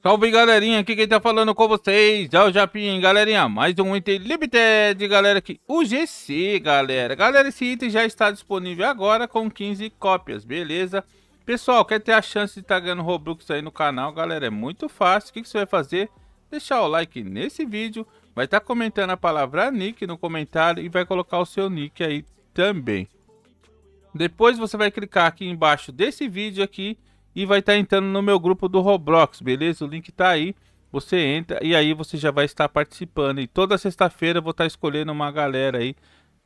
Salve galerinha, aqui quem tá falando com vocês é o Japim, galerinha, mais um item limited, galera, aqui, o GC, galera. Galera, esse item já está disponível agora com 15 cópias, beleza? Pessoal, quer ter a chance de estar tá ganhando Robux aí no canal, galera, é muito fácil. O que, que você vai fazer? Deixar o like nesse vídeo, vai estar tá comentando a palavra nick no comentário e vai colocar o seu nick aí também. Depois você vai clicar aqui embaixo desse vídeo aqui e vai estar tá entrando no meu grupo do Roblox, beleza? O link tá aí. Você entra e aí você já vai estar participando. E toda sexta-feira eu vou estar tá escolhendo uma galera aí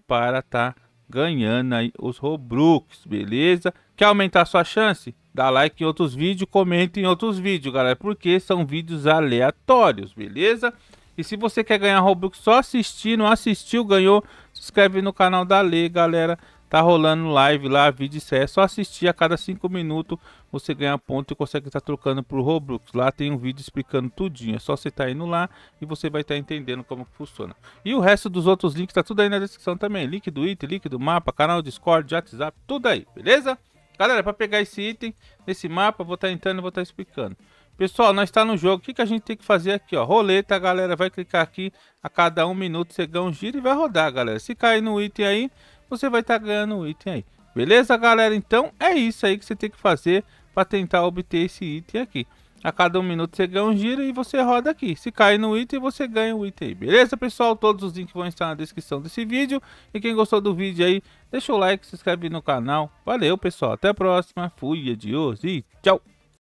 para estar tá ganhando aí os Robux, beleza? Quer aumentar sua chance? Dá like em outros vídeos, comenta em outros vídeos, galera, porque são vídeos aleatórios, beleza? E se você quer ganhar Robux só assistindo, assistiu, ganhou, se inscreve no canal da Lê, galera. Tá rolando live lá, vídeo isso é só assistir a cada 5 minutos você ganha ponto e consegue estar tá trocando por Roblox. Lá tem um vídeo explicando tudinho, é só você tá indo lá e você vai estar tá entendendo como funciona. E o resto dos outros links tá tudo aí na descrição também, link do item, link do mapa, canal Discord, WhatsApp, tudo aí, beleza? Galera, para pegar esse item nesse mapa, vou estar tá entrando e vou estar tá explicando. Pessoal, nós está no jogo. O que, que a gente tem que fazer aqui? Ó? Roleta, galera. Vai clicar aqui. A cada um minuto você ganha um giro e vai rodar, galera. Se cair no item aí, você vai estar tá ganhando um item aí. Beleza, galera? Então é isso aí que você tem que fazer para tentar obter esse item aqui. A cada um minuto você ganha um giro e você roda aqui. Se cair no item, você ganha o um item aí. Beleza, pessoal? Todos os links vão estar na descrição desse vídeo. E quem gostou do vídeo aí, deixa o like, se inscreve no canal. Valeu, pessoal. Até a próxima. Fui, adiós e tchau.